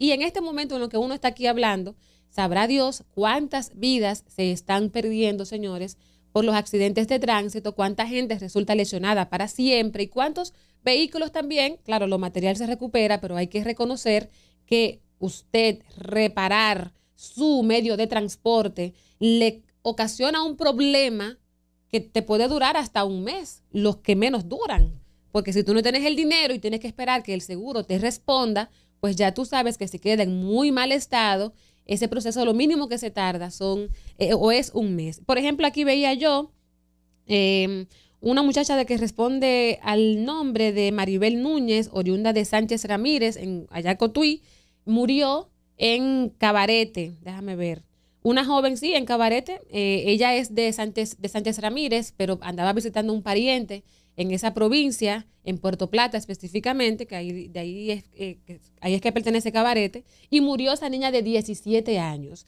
Y en este momento en lo que uno está aquí hablando, sabrá Dios cuántas vidas se están perdiendo, señores, por los accidentes de tránsito, cuánta gente resulta lesionada para siempre y cuántos vehículos también, claro, lo material se recupera, pero hay que reconocer que usted reparar su medio de transporte le ocasiona un problema que te puede durar hasta un mes, los que menos duran. Porque si tú no tienes el dinero y tienes que esperar que el seguro te responda, pues ya tú sabes que si queda en muy mal estado, ese proceso lo mínimo que se tarda son eh, o es un mes. Por ejemplo, aquí veía yo em, una muchacha de que responde al nombre de Maribel Núñez, oriunda de Sánchez Ramírez, en Ayacotuí, murió en Cabarete, déjame ver. Una joven, sí, en Cabarete, eh, ella es de Sánchez, de Sánchez Ramírez, pero andaba visitando un pariente en esa provincia, en Puerto Plata específicamente, que ahí, de ahí es, eh, que ahí es que pertenece Cabarete, y murió esa niña de 17 años.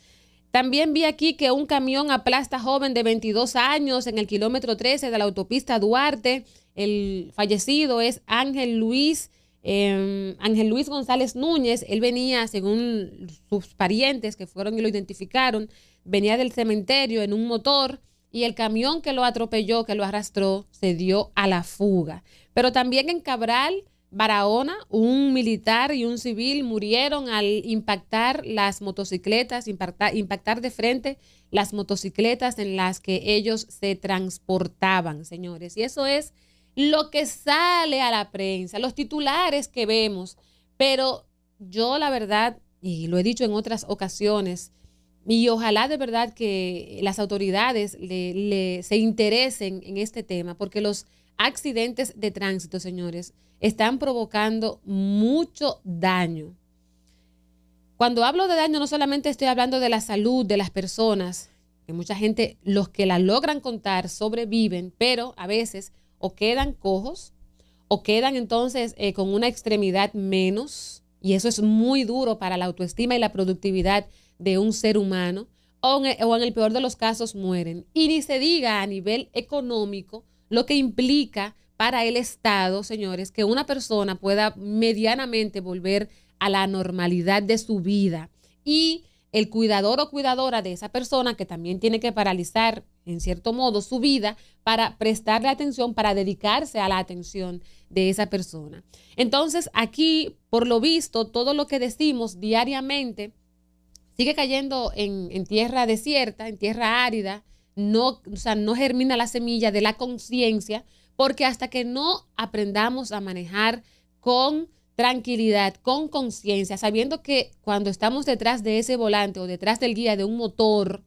También vi aquí que un camión aplasta joven de 22 años en el kilómetro 13 de la autopista Duarte. El fallecido es Ángel Luis, em, Ángel Luis González Núñez. Él venía, según sus parientes que fueron y lo identificaron, venía del cementerio en un motor y el camión que lo atropelló, que lo arrastró, se dio a la fuga. Pero también en Cabral, Barahona, un militar y un civil murieron al impactar las motocicletas, impactar, impactar de frente las motocicletas en las que ellos se transportaban, señores. Y eso es lo que sale a la prensa, los titulares que vemos. Pero yo la verdad, y lo he dicho en otras ocasiones, y ojalá de verdad que las autoridades se interesen en este tema, porque los accidentes de tránsito, señores, están provocando mucho daño. Cuando hablo de daño, no solamente estoy hablando de la salud de las personas, que mucha gente, los que la logran contar, sobreviven, pero a veces o quedan cojos o quedan entonces eh, con una extremidad menos, y eso es muy duro para la autoestima y la productividad de un ser humano e, o en, el, peor de los casos mueren. Y ni se diga a nivel económico lo que implica para el Estado, señores, que una persona pueda medianamente volver a la normalidad de su vida. Y el cuidador o cuidadora de esa persona que también tiene que paralizar en cierto modo su vida para prestarle atención, para dedicarse a la atención de esa persona. Entonces, aquí, por lo visto, todo lo que decimos diariamente sigue cayendo en, tierra desierta, en tierra árida, no, no germina la semilla de la conciencia, porque hasta que no aprendamos a manejar con tranquilidad, con conciencia, sabiendo que cuando estamos detrás de ese volante o detrás del guía de un motor,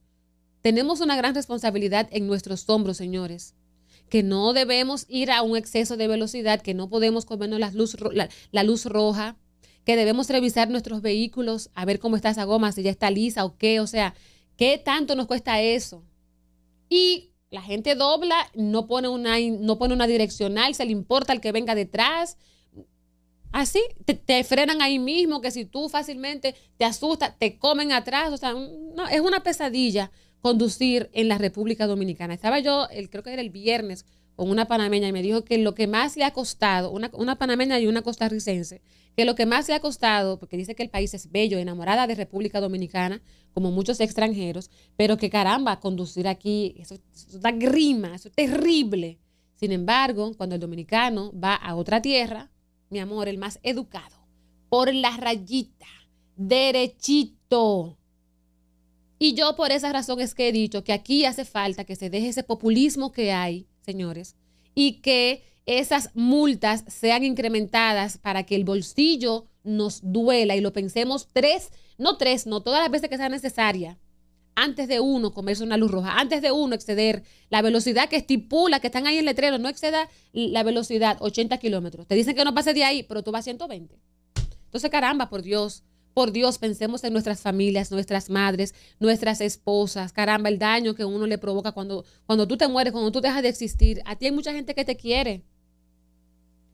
tenemos una gran responsabilidad en nuestros hombros, señores que no debemos ir a un exceso de velocidad, que no podemos comernos luz, la luz roja, que debemos revisar nuestros vehículos a ver cómo está esa goma, si ya está lisa o qué, o sea, ¿qué tanto nos cuesta eso? Y la gente dobla, no pone una, no pone direccional, se le importa el que venga detrás. Así, te, frenan ahí mismo, que si tú fácilmente te asustas, te comen atrás. O sea, no, es una pesadilla conducir en la República Dominicana. Estaba yo, el, creo que era el viernes, con una panameña y me dijo que lo que más le ha costado, una, una panameña y una costarricense, que lo que más le ha costado, porque dice que el país es bello, enamorada de República Dominicana, como muchos extranjeros, pero que caramba, conducir aquí, eso, da grima, eso es terrible. Sin embargo, cuando el dominicano va a otra tierra, mi amor, el más educado, por la rayita, derechito. Y yo por esa razón es que he dicho que aquí hace falta que se deje ese populismo que hay, señores, y que esas multas sean incrementadas para que el bolsillo nos duela y lo pensemos tres, no tres, no todas las veces que sea necesaria, antes de uno comerse una luz roja, antes de uno exceder la velocidad que estipula, que están ahí en letrero, no exceda la velocidad, 80 kilómetros. Te dicen que no pases de ahí, pero tú vas a 120. Entonces, caramba, por Dios, por Dios, pensemos en nuestras familias, nuestras madres, nuestras esposas, caramba, el daño que uno le provoca cuando, cuando tú te mueres, cuando tú dejas de existir. A ti hay mucha gente que te quiere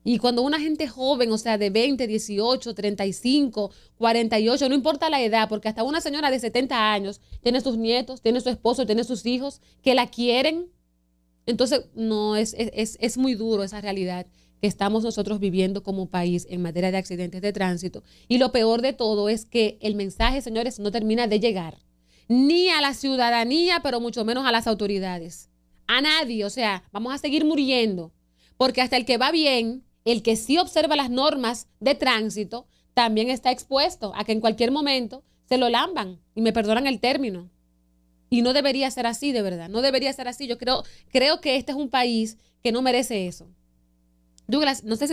y cuando una gente joven, o sea, de 20, 18, 35, 48, no importa la edad, porque hasta una señora de 70 años tiene sus nietos, tiene su esposo, tiene sus hijos, que la quieren. Entonces, no, es, es, es muy duro esa realidad que estamos nosotros viviendo como país en materia de accidentes de tránsito. Y lo peor de todo es que el mensaje, señores, no termina de llegar, ni a la ciudadanía, pero mucho menos a las autoridades. A nadie, o sea, vamos a seguir muriendo, porque hasta el que va bien, el que sí observa las normas de tránsito también está expuesto a que en cualquier momento se lo lamban y me perdonan el término. Y no debería ser así, de verdad. No debería ser así. Yo creo, creo que este es un país que no merece eso. Douglas, no sé si...